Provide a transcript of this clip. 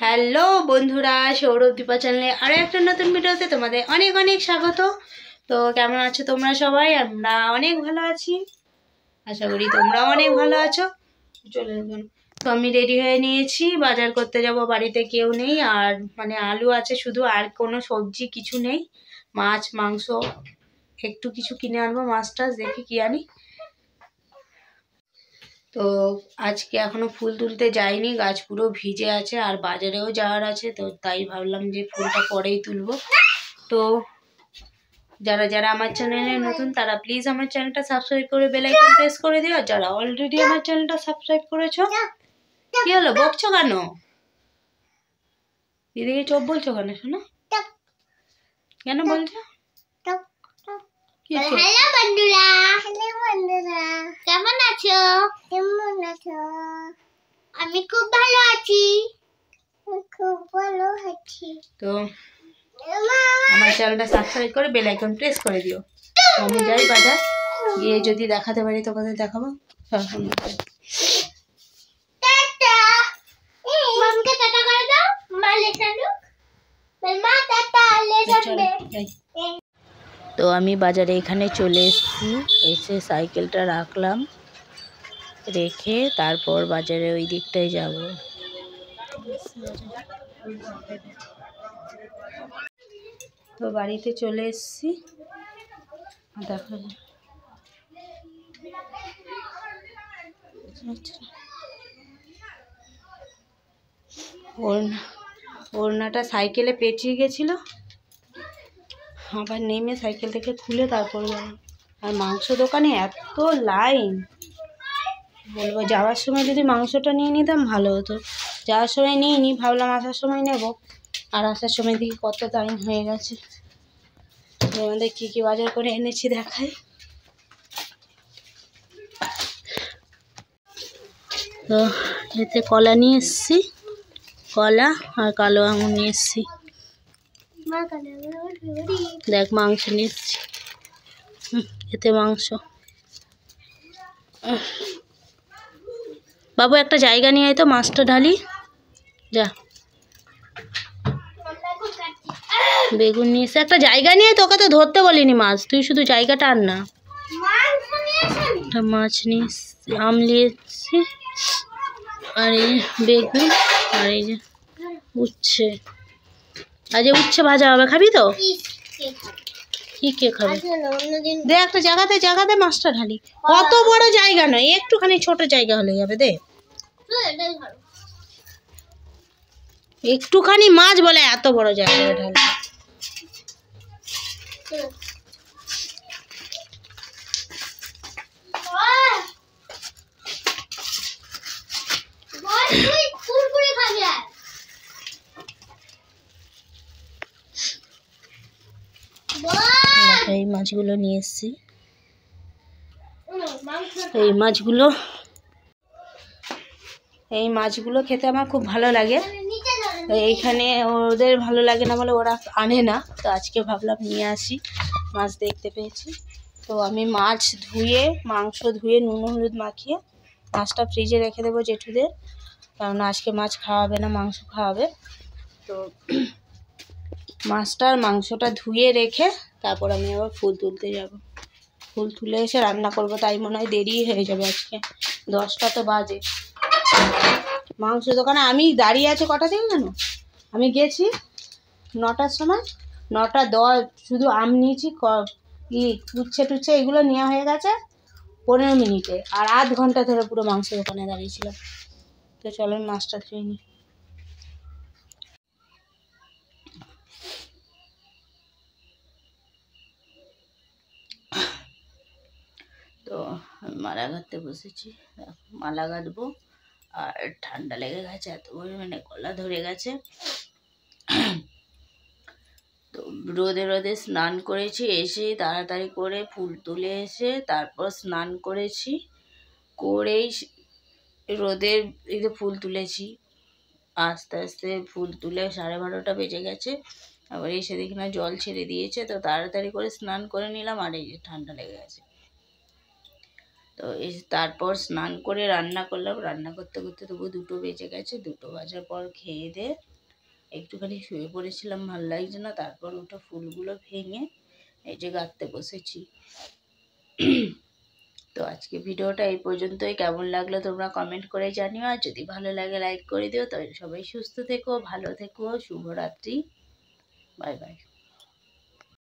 hello বন্ধুরা সৌরভ দীপা চ্যানেলে আরও একটা নতুন ভিডিওতে তোমাদের অনেক অনেক স্বাগত তো কেমন আছো তোমরা সবাই আমরা অনেক ভালো আছি আশা করি তোমরা অনেক ভালো আছো চলে যাবেন তো আমি রেডি হয়ে নিয়েছি বাজার করতে যাব বাড়িতে কেউ নেই আর মানে আলু আছে শুধু আর কোনো সবজি কিছু নেই মাছ মাংস একটু কিছু কিনে আনবো মাছ টাছ দেখি কি আনি তো আজকে এখনো ফুল তুলতে যাইনি গাছ পুরো ভিজে আছে আর বাজারেও যাওয়ার আছে তো তাই ভাবলাম যে ফুলটা পরেই তুলব তো যারা যারা আমার চ্যানেলে নতুন তারা প্লিজ আমার চ্যানেলটা সাবস্ক্রাইব করে বেলাইকন প্রেস করে দিও আর যারা অলরেডি আমার চ্যানেলটা সাবস্ক্রাইব করেছো কি হলো বকছো কেন দিদিকে চোখ বলছো কেন শোনো কেন বলছো কেমন আছো আমি খুব ভালো আছি খুব ভালো আছি তো আমার চ্যানেলটা সাবস্ক্রাইব করে বেল আইকন প্রেস করে দিও আমি যাই বাজার গিয়ে যদি দেখাতে পারি তোমাদের দেখাবো তো আমি বাজারে এখানে চলে এসেছি এসে সাইকেলটা রাখলাম রেখে তারপর বাজারে ওই দিকটায় যাব তো বাড়িতে চলে এসছি দেখো ওড়না ওড়নাটা সাইকেলে পেঁচিয়ে গেছিল আবার নেমে সাইকেল থেকে খুলে তারপর আর মাংস দোকানে এত লাইন বলবো যাওয়ার সময় যদি মাংসটা নিয়ে নিতাম ভালো হতো যাওয়ার সময় নিয়ে নি ভাবলাম আসার সময় নেব আর আসার সময় দেখি কত টাইম হয়ে গেছে আমাদের কী কী বাজার করে এনেছি দেখায় তো এতে কলা নিয়ে এসছি কলা আর কালো আঙুর নিয়ে এসছি দেখ মাংস নিচ্ছি এতে মাংস বাবু একটা জায়গা নিয়ে আয় তো মাছটা ঢালি যা বেগুন নিয়ে এসে একটা জায়গা নিয়ে তোকে তো ধরতে বলিনি মাছ তুই শুধু জায়গাটা আন না মাছ নিয়ে আম নিয়েছি আর এই বেগুন আর এই যে উচ্ছে আজ উচ্ছে ভাজা হবে খাবি তো কি কে খাবে আচ্ছা, দে একটা জায়গা দে জায়গা দে মাছটা ঢালি অত বড় জায়গা নয় একটুখানি ছোট জায়গা হলে যাবে দে একটুখানি মাছ বলে এত বড় জায়গা ঢালি এই মাছগুলো নিয়ে এসেছি এই মাছগুলো এই মাছগুলো খেতে আমার খুব ভালো লাগে এইখানে ওদের ভালো লাগে না বলে ওরা আনে না তো আজকে ভাবলাম নিয়ে আসি মাছ দেখতে পেয়েছি তো আমি মাছ ধুয়ে মাংস ধুয়ে নুন হলুদ মাখিয়ে মাছটা ফ্রিজে রেখে দেবো জেঠুদের কারণ আজকে মাছ খাওয়াবে না মাংস খাওয়াবে তো মাছটার মাংসটা ধুয়ে রেখে তারপর আমি আবার ফুল তুলতে যাব ফুল তুলে এসে রান্না করব তাই মনে হয় দেরি হয়ে যাবে আজকে দশটা তো বাজে মাংস দোকানে আমি দাঁড়িয়ে আছে কটা থেকে কেন আমি গেছি নটার সময় নটা দশ শুধু আম নিয়েছি ই টুচ্ছে টুচ্ছে এগুলো নেওয়া হয়ে গেছে পনেরো মিনিটে আর আধ ঘন্টা ধরে পুরো মাংস দোকানে দাঁড়িয়েছিলাম তো চলো আমি মাছটা খেয়ে নিই মালা গাঁথতে বসেছি মালা গাঁথবো আর ঠান্ডা লেগে গেছে এত পরিমাণে কলা ধরে গেছে তো রোদে রোদে স্নান করেছি এসে তাড়াতাড়ি করে ফুল তুলে এসে তারপর স্নান করেছি করেই রোদের এতে ফুল তুলেছি আস্তে আস্তে ফুল তুলে সাড়ে বারোটা বেজে গেছে আবার এসে দেখি না জল ছেড়ে দিয়েছে তো তাড়াতাড়ি করে স্নান করে নিলাম আর এই ঠান্ডা লেগে গেছে তো তারপর স্নান করে রান্না করলাম রান্না করতে করতে তবু দুটো বেজে গেছে দুটো বাজার পর খেয়ে দিয়ে একটুখানি শুয়ে পড়েছিলাম ভালো লাগছে না তারপর ওটা ফুলগুলো ভেঙে এই যে গাঁথতে বসেছি তো আজকে ভিডিওটা এই পর্যন্তই কেমন লাগলো তোমরা কমেন্ট করে জানিও আর যদি ভালো লাগে লাইক করে দিও তো সবাই সুস্থ থেকো ভালো থেকো শুভরাত্রি বাই বাই